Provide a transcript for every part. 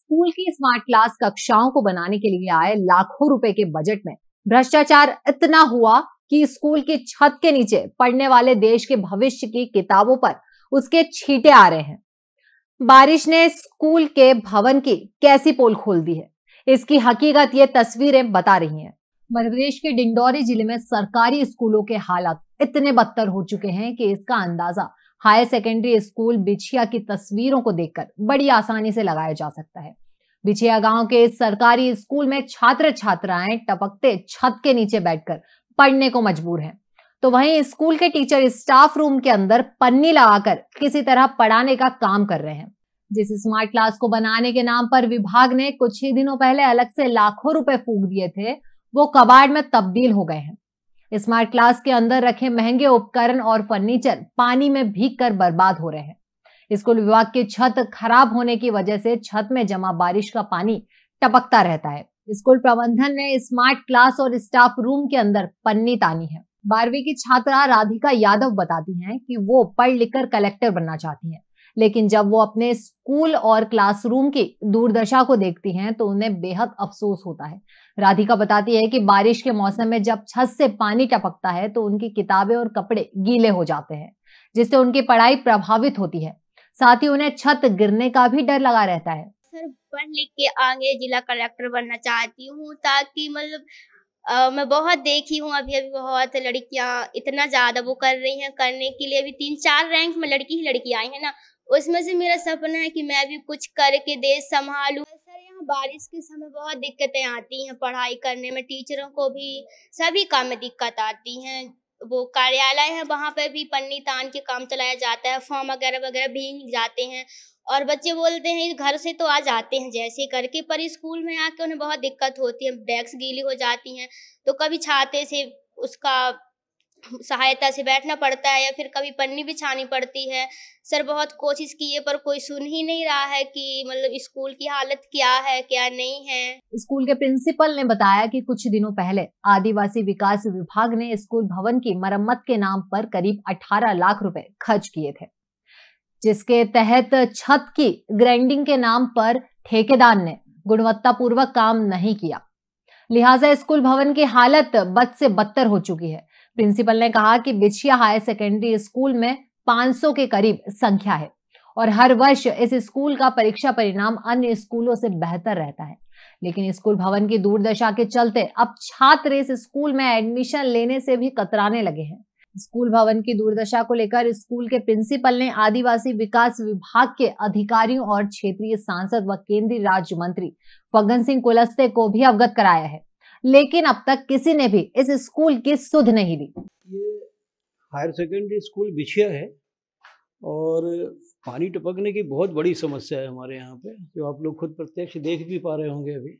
school की smart class कक्षाओं को बनाने के लिए आए लाखों रुपए के बजट में भ्रष्टाचार इतना हुआ कि स्कूल की छत के नीचे पढ़ने वाले देश के भविष्य की किताबों पर उसके छींटे आ रहे हैं बारिश ने स्कूल के भवन की कैसी पोल खोल दी है इसकी हकीकत ये तस्वीरें बता रही हैं मध्यप्रदेश के डिंडौरी जिले में सरकारी स्कूलों के हालात इतने बदतर हो चुके हैं कि इसका अंदाजा हायर सेकेंडरी स्कूल बिछिया की तस्वीरों को देखकर बड़ी आसानी से लगाया जा सकता है बिछिया गांव के इस सरकारी स्कूल में छात्र छात्राएं टपकते छत के नीचे बैठकर पढ़ने को मजबूर हैं तो वहीं स्कूल के टीचर स्टाफ रूम के अंदर पन्नी लगाकर किसी तरह पढ़ाने का काम कर रहे हैं जिस स्मार्ट क्लास को बनाने के नाम पर विभाग ने कुछ ही दिनों पहले अलग से लाखों रुपए फूक दिए थे वो कबाड़ में तब्दील हो गए हैं स्मार्ट क्लास के अंदर रखे महंगे उपकरण और फर्नीचर पानी में भीग कर बर्बाद हो रहे हैं स्कूल विभाग की छत खराब होने की वजह से छत में जमा बारिश का पानी टपकता रहता है स्कूल प्रबंधन ने स्मार्ट क्लास और स्टाफ रूम के अंदर पन्नी तानी है बारहवीं की छात्रा राधिका यादव बताती हैं कि वो पढ़ लिखकर कलेक्टर बनना चाहती हैं लेकिन जब वो अपने स्कूल और क्लासरूम की दुर्दशा को देखती हैं तो उन्हें बेहद अफसोस होता है राधिका बताती है कि बारिश के मौसम में जब छत से पानी टपकता है तो उनकी किताबें और कपड़े गीले हो जाते हैं जिससे उनकी पढ़ाई प्रभावित होती है साथ ही उन्हें छत गिरने का भी डर लगा रहता है सर पढ़ लिख के आगे जिला कलेक्टर बनना चाहती हूँ ताकि मतलब मैं बहुत देखी हूँ अभी अभी बहुत लड़कियाँ इतना ज़्यादा वो कर रही हैं करने के लिए अभी तीन चार रैंक में लड़की ही लड़की आई है ना उसमें से मेरा सपना है कि मैं भी कुछ करके देश संभालू सर यहाँ बारिश के समय बहुत दिक्कतें आती हैं पढ़ाई करने में टीचरों को भी सभी काम में दिक्कत आती हैं वो कार्यालय है वहाँ पर भी पन्नी तान के काम चलाया जाता है फॉर्म वगैरह वगैरह भी जाते हैं और बच्चे बोलते हैं घर से तो आ जाते हैं जैसे करके पर स्कूल में आके उन्हें बहुत दिक्कत होती है डेस्क गीली हो जाती हैं तो कभी छाते से उसका सहायता से बैठना पड़ता है या फिर कभी पन्नी बिछानी पड़ती है सर बहुत कोशिश की है पर कोई सुन ही नहीं रहा है कि मतलब स्कूल की हालत क्या है क्या नहीं है स्कूल के प्रिंसिपल ने बताया कि कुछ दिनों पहले आदिवासी विकास विभाग ने स्कूल भवन की मरम्मत के नाम पर करीब 18 लाख रुपए खर्च किए थे जिसके तहत छत की ग्राइंडिंग के नाम पर ठेकेदार ने गुणवत्तापूर्वक काम नहीं किया लिहाजा स्कूल भवन की हालत बद से बदतर हो चुकी है प्रिंसिपल ने कहा कि बिछिया हायर सेकेंडरी स्कूल में 500 के करीब संख्या है और हर वर्ष इस स्कूल का परीक्षा परिणाम अन्य स्कूलों से बेहतर रहता है लेकिन स्कूल भवन की दूरदशा के चलते अब छात्र इस स्कूल में एडमिशन लेने से भी कतराने लगे हैं स्कूल भवन की दुर्दशा को लेकर स्कूल के प्रिंसिपल ने आदिवासी विकास विभाग के अधिकारियों और क्षेत्रीय सांसद व केंद्रीय राज्य मंत्री फग्गन सिंह कुलस्ते को भी अवगत कराया है लेकिन अब तक किसी ने भी इस स्कूल की सुध नहीं ली ये हायर सेकेंडरी स्कूल बिछिया है और पानी टपकने की बहुत बड़ी समस्या है हमारे यहाँ पे जो आप लोग खुद प्रत्यक्ष देख भी पा रहे होंगे अभी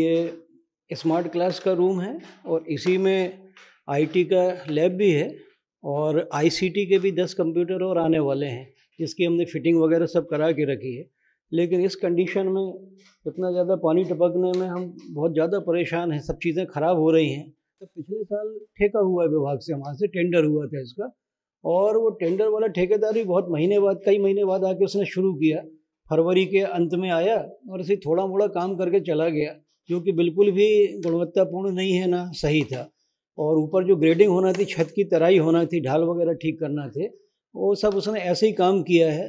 ये स्मार्ट क्लास का रूम है और इसी में आईटी का लैब भी है और आईसीटी के भी दस कंप्यूटर और आने वाले हैं जिसकी हमने फिटिंग वगैरह सब करा के रखी है लेकिन इस कंडीशन में इतना ज़्यादा पानी टपकने में हम बहुत ज़्यादा परेशान हैं सब चीज़ें ख़राब हो रही हैं तो पिछले साल ठेका हुआ है विभाग से हमारे से टेंडर हुआ था इसका और वो टेंडर वाला ठेकेदार भी बहुत महीने बाद कई महीने बाद आके उसने शुरू किया फरवरी के अंत में आया और इसे थोड़ा मोड़ा काम करके चला गया जो कि बिल्कुल भी गुणवत्तापूर्ण नहीं है ना सही था और ऊपर जो ग्रेडिंग होना थी छत की तराई होना थी ढाल वगैरह ठीक करना थे वो सब उसने ऐसे ही काम किया है